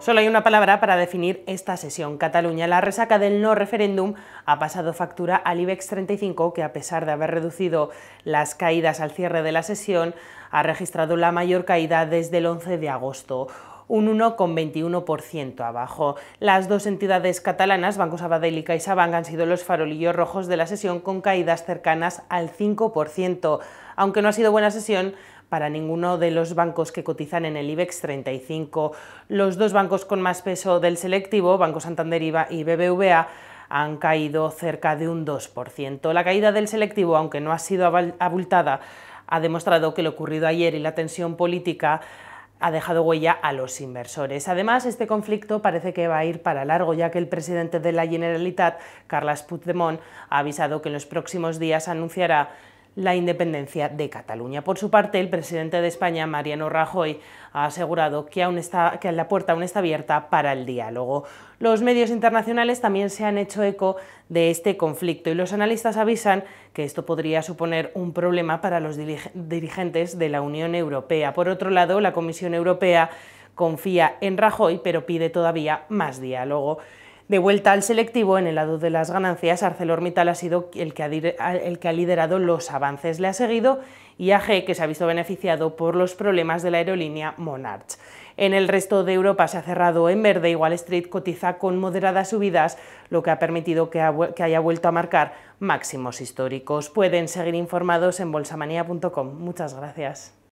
Solo hay una palabra para definir esta sesión. Cataluña, la resaca del no referéndum, ha pasado factura al IBEX 35, que a pesar de haber reducido las caídas al cierre de la sesión, ha registrado la mayor caída desde el 11 de agosto un 1,21% abajo. Las dos entidades catalanas, Banco Sabadell y CaixaBank, han sido los farolillos rojos de la sesión con caídas cercanas al 5%. Aunque no ha sido buena sesión, para ninguno de los bancos que cotizan en el IBEX 35. Los dos bancos con más peso del selectivo, Banco Santander y BBVA, han caído cerca de un 2%. La caída del selectivo, aunque no ha sido abultada, ha demostrado que lo ocurrido ayer y la tensión política ha dejado huella a los inversores. Además, este conflicto parece que va a ir para largo, ya que el presidente de la Generalitat, Carles Puigdemont, ha avisado que en los próximos días anunciará la independencia de Cataluña. Por su parte, el presidente de España, Mariano Rajoy, ha asegurado que, aún está, que la puerta aún está abierta para el diálogo. Los medios internacionales también se han hecho eco de este conflicto y los analistas avisan que esto podría suponer un problema para los dirigentes de la Unión Europea. Por otro lado, la Comisión Europea confía en Rajoy, pero pide todavía más diálogo. De vuelta al selectivo, en el lado de las ganancias, ArcelorMittal ha sido el que ha, liderado los avances. Le ha seguido y AG, que se ha visto beneficiado por los problemas de la aerolínea Monarch. En el resto de Europa se ha cerrado en verde y Wall Street cotiza con moderadas subidas, lo que ha permitido que, haya vuelto a marcar máximos históricos. Pueden seguir informados en bolsamanía.com. Muchas gracias.